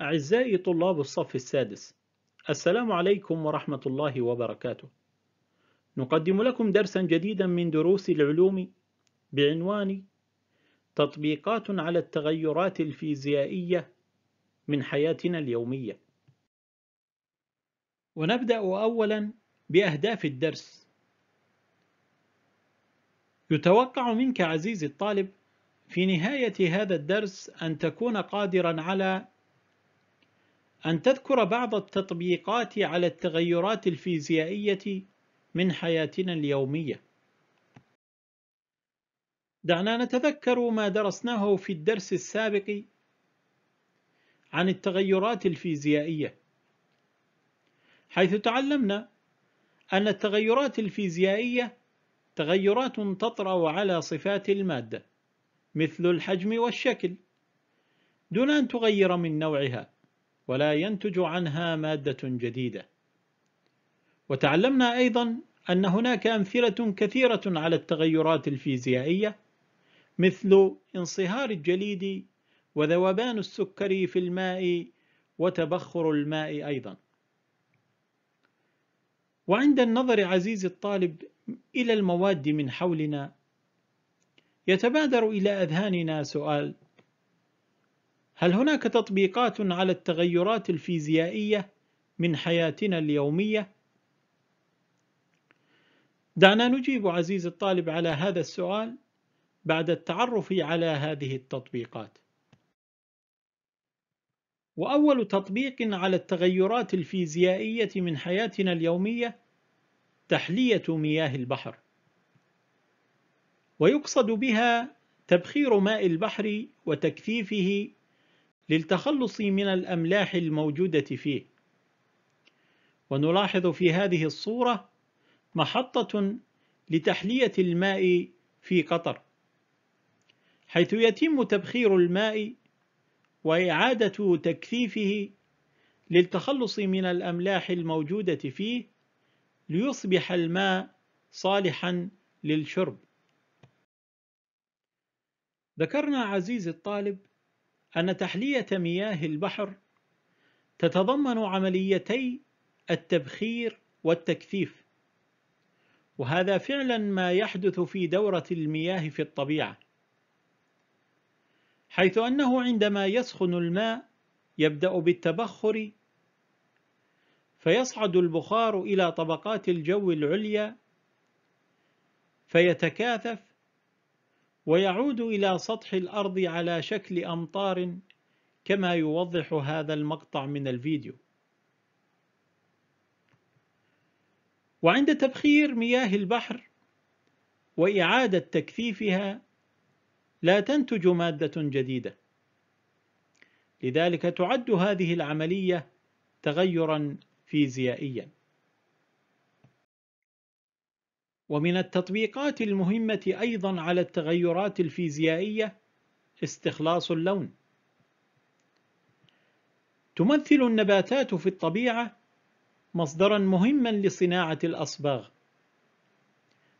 أعزائي طلاب الصف السادس السلام عليكم ورحمة الله وبركاته نقدم لكم درسا جديدا من دروس العلوم بعنوان تطبيقات على التغيرات الفيزيائية من حياتنا اليومية ونبدأ أولا بأهداف الدرس يتوقع منك عزيزي الطالب في نهاية هذا الدرس أن تكون قادرا على أن تذكر بعض التطبيقات على التغيرات الفيزيائية من حياتنا اليومية دعنا نتذكر ما درسناه في الدرس السابق عن التغيرات الفيزيائية حيث تعلمنا أن التغيرات الفيزيائية تغيرات تطرأ على صفات المادة مثل الحجم والشكل دون أن تغير من نوعها ولا ينتج عنها مادة جديدة وتعلمنا أيضا أن هناك أمثلة كثيرة على التغيرات الفيزيائية مثل انصهار الجليد وذوبان السكري في الماء وتبخر الماء أيضا وعند النظر عزيزي الطالب إلى المواد من حولنا يتبادر إلى أذهاننا سؤال هل هناك تطبيقات على التغيرات الفيزيائية من حياتنا اليومية؟ دعنا نجيب عزيزي الطالب على هذا السؤال بعد التعرف على هذه التطبيقات. وأول تطبيق على التغيرات الفيزيائية من حياتنا اليومية تحلية مياه البحر. ويقصد بها تبخير ماء البحر وتكثيفه للتخلص من الأملاح الموجودة فيه ونلاحظ في هذه الصورة محطة لتحلية الماء في قطر حيث يتم تبخير الماء وإعادة تكثيفه للتخلص من الأملاح الموجودة فيه ليصبح الماء صالحا للشرب ذكرنا عزيزي الطالب أن تحلية مياه البحر تتضمن عمليتي التبخير والتكثيف وهذا فعلا ما يحدث في دورة المياه في الطبيعة حيث أنه عندما يسخن الماء يبدأ بالتبخر فيصعد البخار إلى طبقات الجو العليا فيتكاثف ويعود إلى سطح الأرض على شكل أمطار كما يوضح هذا المقطع من الفيديو وعند تبخير مياه البحر وإعادة تكثيفها لا تنتج مادة جديدة لذلك تعد هذه العملية تغيرا فيزيائيا ومن التطبيقات المهمة أيضا على التغيرات الفيزيائية استخلاص اللون تمثل النباتات في الطبيعة مصدرا مهما لصناعة الأصباغ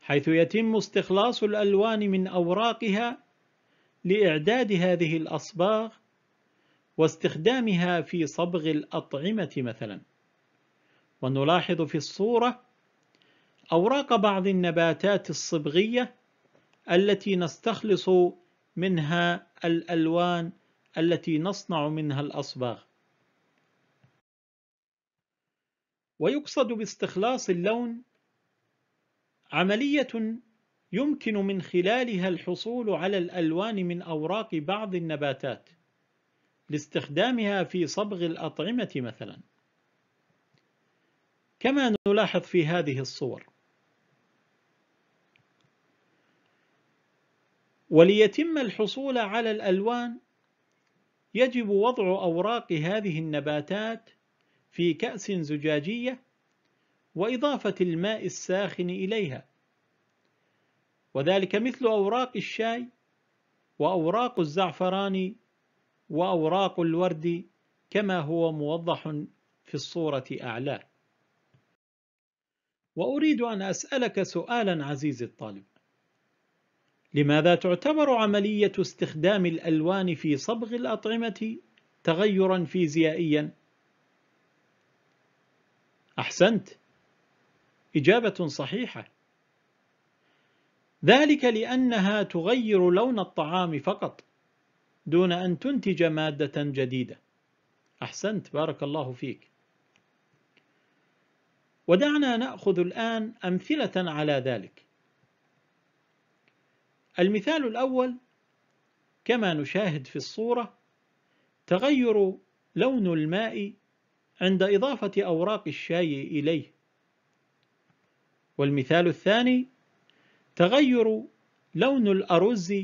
حيث يتم استخلاص الألوان من أوراقها لإعداد هذه الأصباغ واستخدامها في صبغ الأطعمة مثلا ونلاحظ في الصورة أوراق بعض النباتات الصبغية التي نستخلص منها الألوان التي نصنع منها الأصباغ ويقصد باستخلاص اللون عملية يمكن من خلالها الحصول على الألوان من أوراق بعض النباتات لاستخدامها في صبغ الأطعمة مثلا كما نلاحظ في هذه الصور وليتم الحصول على الألوان يجب وضع أوراق هذه النباتات في كأس زجاجية وإضافة الماء الساخن إليها وذلك مثل أوراق الشاي وأوراق الزعفران وأوراق الورد كما هو موضح في الصورة أعلاه وأريد أن أسألك سؤالا عزيزي الطالب لماذا تعتبر عملية استخدام الألوان في صبغ الأطعمة تغيرا فيزيائيا؟ أحسنت إجابة صحيحة ذلك لأنها تغير لون الطعام فقط دون أن تنتج مادة جديدة أحسنت بارك الله فيك ودعنا نأخذ الآن أمثلة على ذلك المثال الأول كما نشاهد في الصورة تغير لون الماء عند إضافة أوراق الشاي إليه والمثال الثاني تغير لون الأرز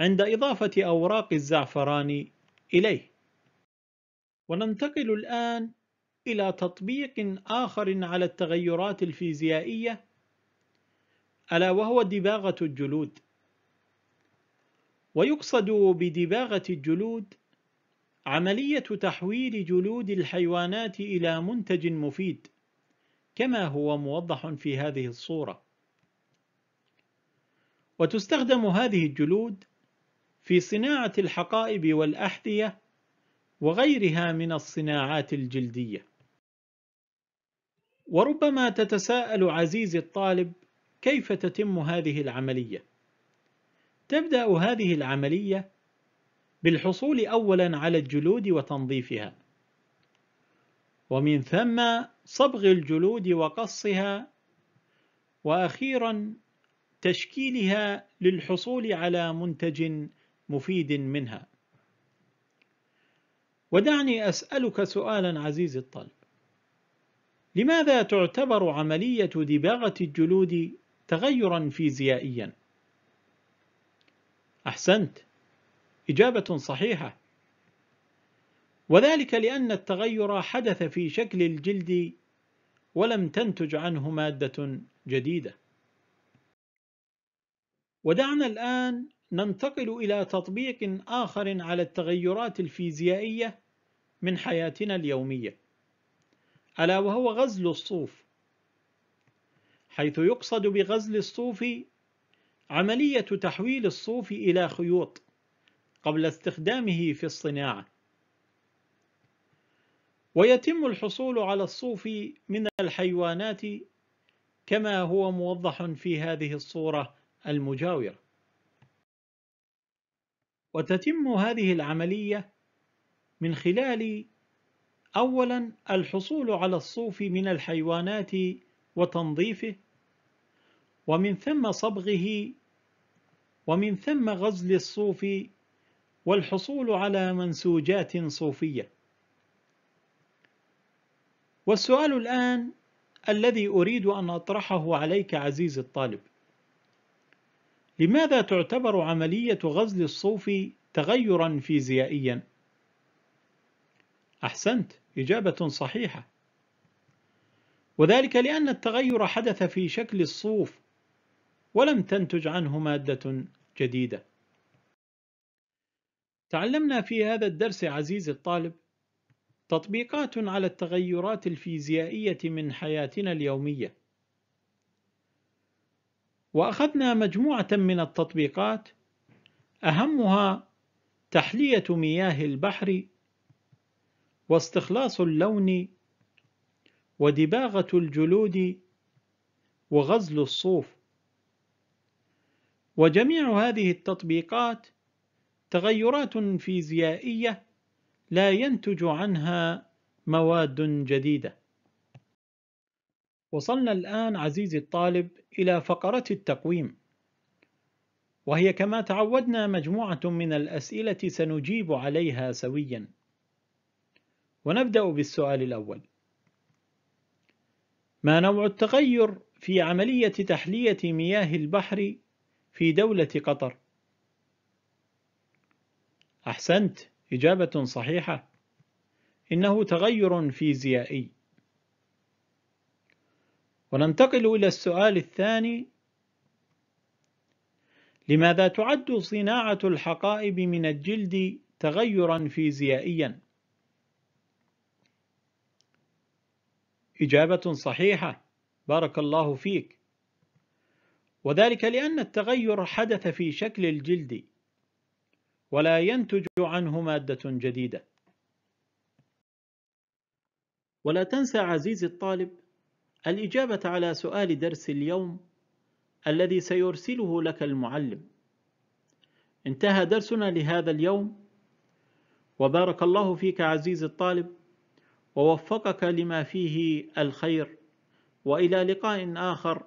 عند إضافة أوراق الزعفران إليه وننتقل الآن إلى تطبيق آخر على التغيرات الفيزيائية ألا وهو دباغة الجلود ويقصد بدباغة الجلود عملية تحويل جلود الحيوانات إلى منتج مفيد كما هو موضح في هذه الصورة وتستخدم هذه الجلود في صناعة الحقائب والأحذية وغيرها من الصناعات الجلدية وربما تتساءل عزيزي الطالب كيف تتم هذه العملية تبدأ هذه العملية بالحصول أولا على الجلود وتنظيفها ومن ثم صبغ الجلود وقصها وأخيرا تشكيلها للحصول على منتج مفيد منها ودعني أسألك سؤالا عزيزي الطالب لماذا تعتبر عملية دباغة الجلود تغيرا فيزيائيا؟ أحسنت إجابة صحيحة وذلك لأن التغير حدث في شكل الجلد ولم تنتج عنه مادة جديدة ودعنا الآن ننتقل إلى تطبيق آخر على التغيرات الفيزيائية من حياتنا اليومية ألا وهو غزل الصوف حيث يقصد بغزل الصوف عملية تحويل الصوف إلى خيوط قبل استخدامه في الصناعة ويتم الحصول على الصوف من الحيوانات كما هو موضح في هذه الصورة المجاورة وتتم هذه العملية من خلال أولا الحصول على الصوف من الحيوانات وتنظيفه ومن ثم صبغه ومن ثم غزل الصوف والحصول على منسوجات صوفية والسؤال الآن الذي أريد أن أطرحه عليك عزيزي الطالب لماذا تعتبر عملية غزل الصوف تغيرا فيزيائيا؟ أحسنت إجابة صحيحة وذلك لأن التغير حدث في شكل الصوف ولم تنتج عنه مادة جديدة. تعلمنا في هذا الدرس عزيزي الطالب تطبيقات على التغيرات الفيزيائية من حياتنا اليومية. وأخذنا مجموعة من التطبيقات أهمها تحلية مياه البحر واستخلاص اللون ودباغة الجلود وغزل الصوف وجميع هذه التطبيقات تغيرات فيزيائية لا ينتج عنها مواد جديدة وصلنا الآن عزيزي الطالب إلى فقرة التقويم وهي كما تعودنا مجموعة من الأسئلة سنجيب عليها سويا ونبدأ بالسؤال الأول ما نوع التغير في عملية تحلية مياه البحر في دولة قطر أحسنت إجابة صحيحة إنه تغير فيزيائي وننتقل إلى السؤال الثاني لماذا تعد صناعة الحقائب من الجلد تغيرا فيزيائيا؟ إجابة صحيحة بارك الله فيك وذلك لأن التغير حدث في شكل الجلد ولا ينتج عنه مادة جديدة ولا تنسى عزيزي الطالب الإجابة على سؤال درس اليوم الذي سيرسله لك المعلم انتهى درسنا لهذا اليوم وبارك الله فيك عزيزي الطالب ووفقك لما فيه الخير والى لقاء اخر